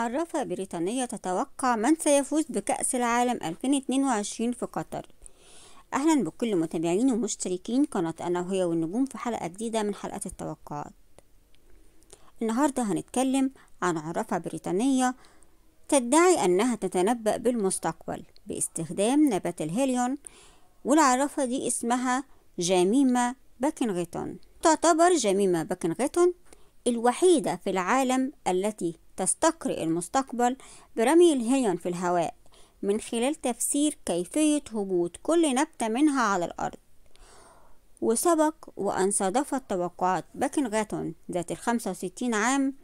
عرف بريطانيا تتوقع من سيفوز بكأس العالم 2022 في قطر أهلا بكل متابعين ومشتركين قناة أنا وهي والنجوم في حلقة جديدة من حلقات التوقعات النهاردة هنتكلم عن عرفة بريطانية تدعي أنها تتنبأ بالمستقبل باستخدام نبات الهيليون والعرفة دي اسمها جاميمة باكنغتون تعتبر جاميمة باكنغتون الوحيدة في العالم التي تستقرئ المستقبل برمي الهيون في الهواء من خلال تفسير كيفية هبوط كل نبتة منها على الأرض وسبق وأن صادفت توقعات باكنغاتون ذات الخمسة وستين عام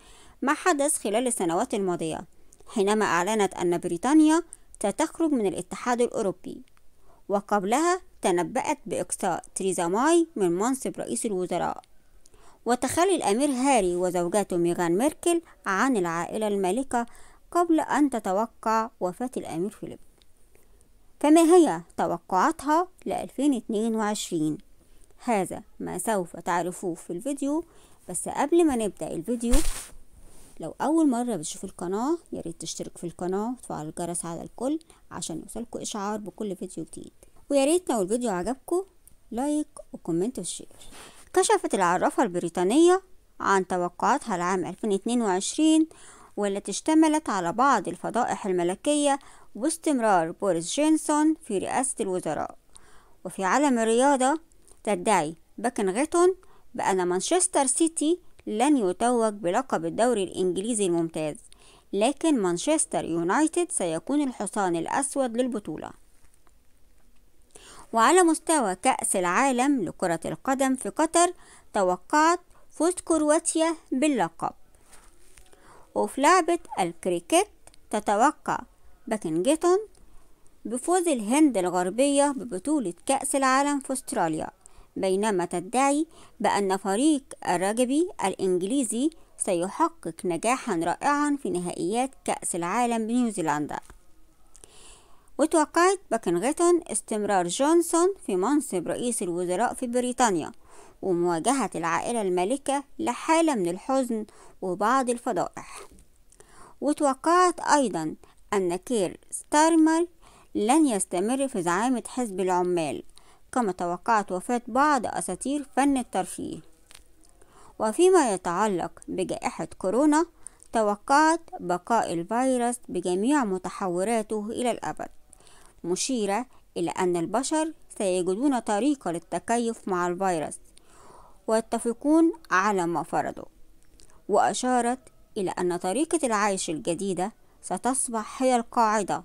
ما حدث خلال السنوات الماضية حينما أعلنت أن بريطانيا ستخرج من الاتحاد الأوروبي وقبلها تنبأت بإقصاء تريزا ماي من منصب رئيس الوزراء وتخلي الأمير هاري وزوجته ميغان ميركل عن العائلة المالكة قبل أن تتوقع وفاة الأمير فيليب فما هي توقعاتها ل 2022 هذا ما سوف تعرفوه في الفيديو بس قبل ما نبدأ الفيديو لو أول مرة بتشوف القناة ياريت تشترك في القناة وتفعل الجرس على الكل عشان يوصلكوا إشعار بكل فيديو جديد وياريت لو الفيديو عجبكم لايك وكومنت وشير كشفت العرافة البريطانية عن توقعاتها لعام 2022 والتي اشتملت على بعض الفضائح الملكية واستمرار بوريس جينسون في رئاسة الوزراء وفي عالم الرياضة تدعي باكنغتون بأن مانشستر سيتي لن يتوج بلقب الدوري الإنجليزي الممتاز لكن مانشستر يونايتد سيكون الحصان الأسود للبطولة وعلى مستوى كأس العالم لكرة القدم في قطر توقعت فوز كرواتيا باللقب وفي لعبة الكريكت تتوقع باكنجتون بفوز الهند الغربية ببطولة كأس العالم في أستراليا بينما تدعي بأن فريق الرجبي الإنجليزي سيحقق نجاحا رائعا في نهائيات كأس العالم بنيوزيلندا وتوقعت باكنغتون استمرار جونسون في منصب رئيس الوزراء في بريطانيا ومواجهة العائلة المالكة لحالة من الحزن وبعض الفضائح وتوقعت أيضا أن كير ستارمر لن يستمر في زعامة حزب العمال كما توقعت وفاة بعض أساطير فن الترفيه وفيما يتعلق بجائحة كورونا توقعت بقاء الفيروس بجميع متحوراته إلى الأبد مشيرة إلى أن البشر سيجدون طريقة للتكيف مع الفيروس ويتفقون على ما فرضوا وأشارت إلى أن طريقة العيش الجديدة ستصبح هي القاعدة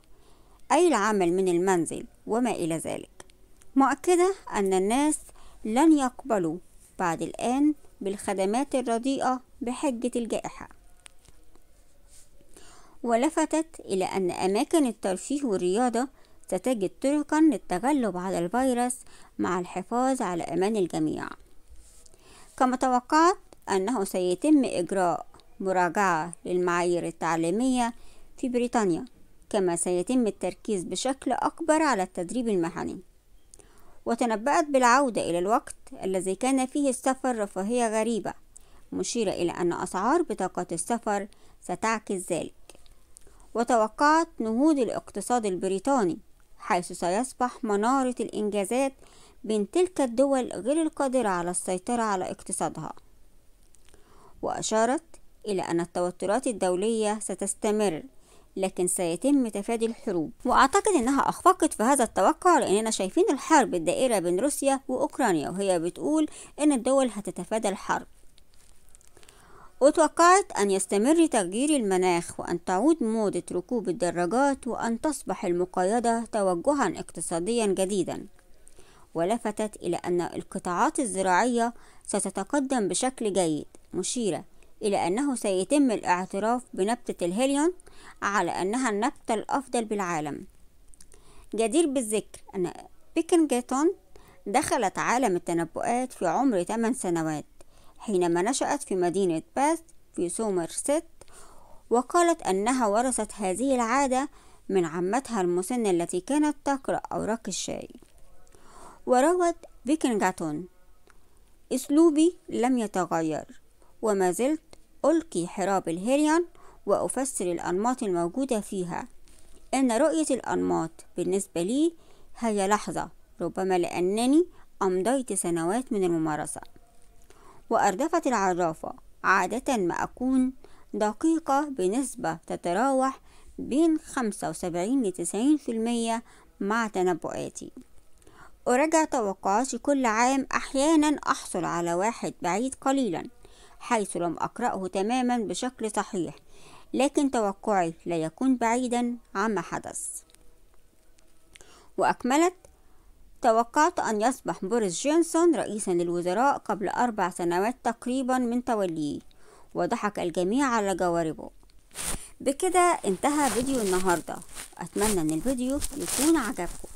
أي العمل من المنزل وما إلى ذلك مؤكدة أن الناس لن يقبلوا بعد الآن بالخدمات الرديئة بحجة الجائحة ولفتت إلى أن أماكن الترفيه والرياضة ستجد طرقا للتغلب على الفيروس مع الحفاظ على أمان الجميع كما توقعت أنه سيتم إجراء مراجعة للمعايير التعليمية في بريطانيا كما سيتم التركيز بشكل أكبر على التدريب المهني وتنبأت بالعودة إلى الوقت الذي كان فيه السفر رفاهية غريبة مشيرة إلى أن أسعار بطاقات السفر ستعكس ذلك وتوقعت نهوض الاقتصاد البريطاني حيث سيصبح منارة الإنجازات بين تلك الدول غير القادرة على السيطرة على اقتصادها وأشارت إلى أن التوترات الدولية ستستمر لكن سيتم تفادي الحروب وأعتقد أنها أخفقت في هذا التوقع لأننا شايفين الحرب الدائرة بين روسيا وأوكرانيا وهي بتقول أن الدول هتتفادى الحرب وتوقعت أن يستمر تغيير المناخ وأن تعود موضة ركوب الدراجات وأن تصبح المقايضة توجها اقتصاديا جديدا ولفتت إلى أن القطاعات الزراعية ستتقدم بشكل جيد مشيرة إلى أنه سيتم الاعتراف بنبتة الهيليون على أنها النبتة الأفضل بالعالم جدير بالذكر أن بيكنجتون دخلت عالم التنبؤات في عمر 8 سنوات حينما نشأت في مدينة باث في سومرست وقالت أنها ورثت هذه العادة من عمتها المسنة التي كانت تقرأ أوراق الشاي وروت بيكنغاتون أسلوبي لم يتغير وما زلت ألقي حراب الهيريان وأفسر الأنماط الموجودة فيها إن رؤية الأنماط بالنسبة لي هي لحظة ربما لأنني أمضيت سنوات من الممارسة وأردفت العرافة عادة ما أكون دقيقة بنسبة تتراوح بين 75 ل 90% مع تنبؤاتي أراجع توقعاتي كل عام أحيانا أحصل على واحد بعيد قليلا حيث لم أقرأه تماما بشكل صحيح لكن توقعي لا يكون بعيدا عما حدث وأكملت توقعت أن يصبح بوريس جونسون رئيسا للوزراء قبل أربع سنوات تقريبا من توليه وضحك الجميع على جواربه بكده انتهى فيديو النهاردة أتمنى أن الفيديو يكون عجبكم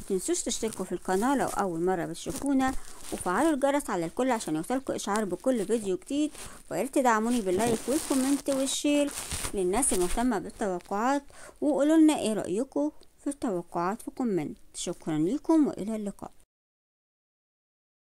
متنسوش تشتركوا في القناة لو أول مرة بتشوفونا وفعلوا الجرس على الكل عشان يوصلكوا إشعار بكل فيديو جديد وياريت تدعموني باللايك والكومنت والشير للناس المهتمة بالتوقعات وقولولنا ايه رأيكم في التوقعات في كومنت شكرا لكم وإلى اللقاء